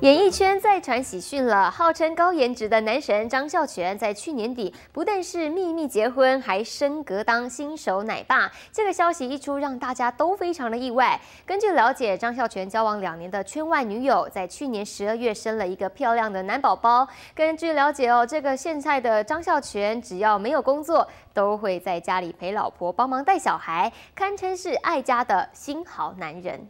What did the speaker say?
演艺圈再传喜讯了，号称高颜值的男神张孝全，在去年底不但是秘密结婚，还升格当新手奶爸。这个消息一出，让大家都非常的意外。根据了解，张孝全交往两年的圈外女友，在去年十二月生了一个漂亮的男宝宝。根据了解哦，这个现在的张孝全，只要没有工作，都会在家里陪老婆帮忙带小孩，堪称是爱家的新好男人。